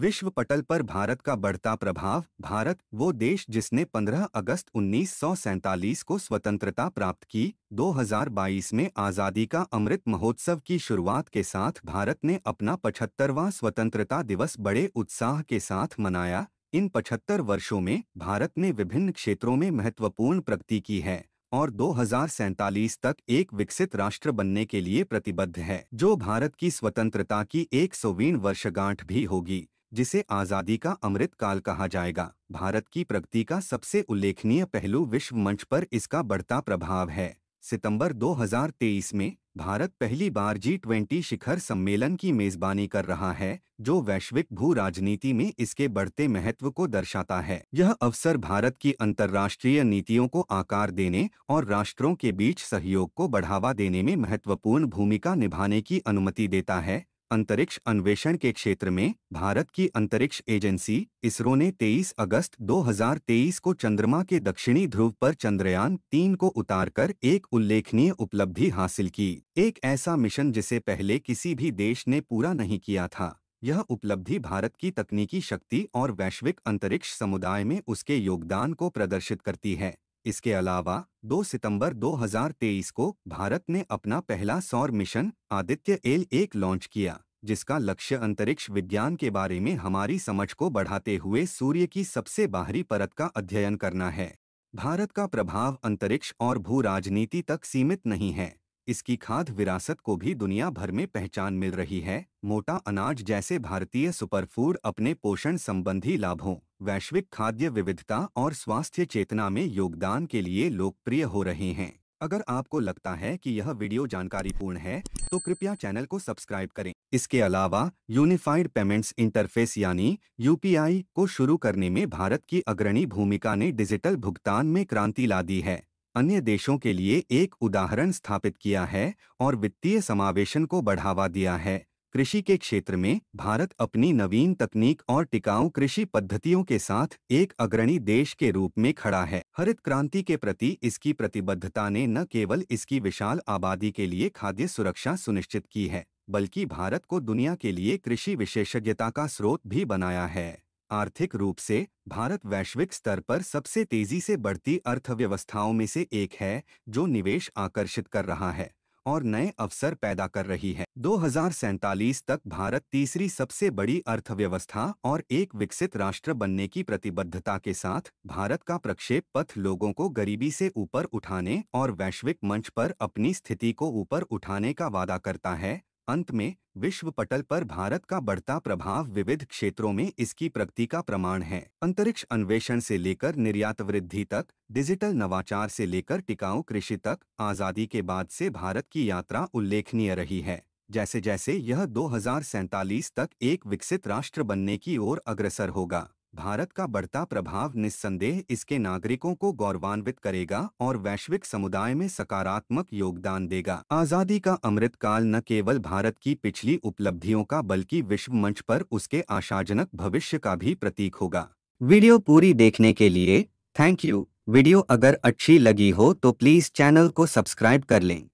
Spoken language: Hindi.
विश्व पटल पर भारत का बढ़ता प्रभाव भारत वो देश जिसने 15 अगस्त उन्नीस को स्वतंत्रता प्राप्त की 2022 में आज़ादी का अमृत महोत्सव की शुरुआत के साथ भारत ने अपना 75वां स्वतंत्रता दिवस बड़े उत्साह के साथ मनाया इन 75 वर्षों में भारत ने विभिन्न क्षेत्रों में महत्वपूर्ण प्रगति की है और दो तक एक विकसित राष्ट्र बनने के लिए प्रतिबद्ध है जो भारत की स्वतंत्रता की एक सौवीं वर्षगांठ भी होगी जिसे आज़ादी का अमृत काल कहा जाएगा भारत की प्रगति का सबसे उल्लेखनीय पहलू विश्व मंच पर इसका बढ़ता प्रभाव है सितंबर 2023 में भारत पहली बार जी ट्वेंटी शिखर सम्मेलन की मेजबानी कर रहा है जो वैश्विक भू राजनीति में इसके बढ़ते महत्व को दर्शाता है यह अवसर भारत की अंतर्राष्ट्रीय नीतियों को आकार देने और राष्ट्रों के बीच सहयोग को बढ़ावा देने में महत्वपूर्ण भूमिका निभाने की अनुमति देता है अंतरिक्ष अन्वेषण के क्षेत्र में भारत की अंतरिक्ष एजेंसी इसरो ने 23 अगस्त 2023 को चंद्रमा के दक्षिणी ध्रुव पर चंद्रयान तीन को उतारकर एक उल्लेखनीय उपलब्धि हासिल की एक ऐसा मिशन जिसे पहले किसी भी देश ने पूरा नहीं किया था यह उपलब्धि भारत की तकनीकी शक्ति और वैश्विक अंतरिक्ष समुदाय में उसके योगदान को प्रदर्शित करती है इसके अलावा 2 सितंबर 2023 को भारत ने अपना पहला सौर मिशन आदित्य एल एक लॉन्च किया जिसका लक्ष्य अंतरिक्ष विज्ञान के बारे में हमारी समझ को बढ़ाते हुए सूर्य की सबसे बाहरी परत का अध्ययन करना है भारत का प्रभाव अंतरिक्ष और भू राजनीति तक सीमित नहीं है इसकी खाद विरासत को भी दुनिया भर में पहचान मिल रही है मोटा अनाज जैसे भारतीय सुपरफूड अपने पोषण संबंधी लाभों वैश्विक खाद्य विविधता और स्वास्थ्य चेतना में योगदान के लिए लोकप्रिय हो रहे हैं अगर आपको लगता है कि यह वीडियो जानकारीपूर्ण है तो कृपया चैनल को सब्सक्राइब करें इसके अलावा यूनिफाइड पेमेंट्स इंटरफेस यानी यूपीआई को शुरू करने में भारत की अग्रणी भूमिका ने डिजिटल भुगतान में क्रांति ला दी है अन्य देशों के लिए एक उदाहरण स्थापित किया है और वित्तीय समावेशन को बढ़ावा दिया है कृषि के क्षेत्र में भारत अपनी नवीन तकनीक और टिकाऊ कृषि पद्धतियों के साथ एक अग्रणी देश के रूप में खड़ा है हरित क्रांति के प्रति इसकी प्रतिबद्धता ने न केवल इसकी विशाल आबादी के लिए खाद्य सुरक्षा सुनिश्चित की है बल्कि भारत को दुनिया के लिए कृषि विशेषज्ञता का स्रोत भी बनाया है आर्थिक रूप से भारत वैश्विक स्तर पर सबसे तेजी से बढ़ती अर्थव्यवस्थाओं में से एक है जो निवेश आकर्षित कर रहा है और नए अवसर पैदा कर रही है दो तक भारत तीसरी सबसे बड़ी अर्थव्यवस्था और एक विकसित राष्ट्र बनने की प्रतिबद्धता के साथ भारत का प्रक्षेप पथ लोगों को गरीबी से ऊपर उठाने और वैश्विक मंच पर अपनी स्थिति को ऊपर उठाने का वादा करता है अंत में विश्व पटल पर भारत का बढ़ता प्रभाव विविध क्षेत्रों में इसकी प्रगति का प्रमाण है अंतरिक्ष अन्वेषण से लेकर निर्यात वृद्धि तक डिजिटल नवाचार से लेकर टिकाऊ कृषि तक आज़ादी के बाद से भारत की यात्रा उल्लेखनीय रही है जैसे जैसे यह दो तक एक विकसित राष्ट्र बनने की ओर अग्रसर होगा भारत का बढ़ता प्रभाव निस्संदेह इसके नागरिकों को गौरवान्वित करेगा और वैश्विक समुदाय में सकारात्मक योगदान देगा आजादी का अमृतकाल न केवल भारत की पिछली उपलब्धियों का बल्कि विश्व मंच पर उसके आशाजनक भविष्य का भी प्रतीक होगा वीडियो पूरी देखने के लिए थैंक यू वीडियो अगर अच्छी लगी हो तो प्लीज चैनल को सब्सक्राइब कर लें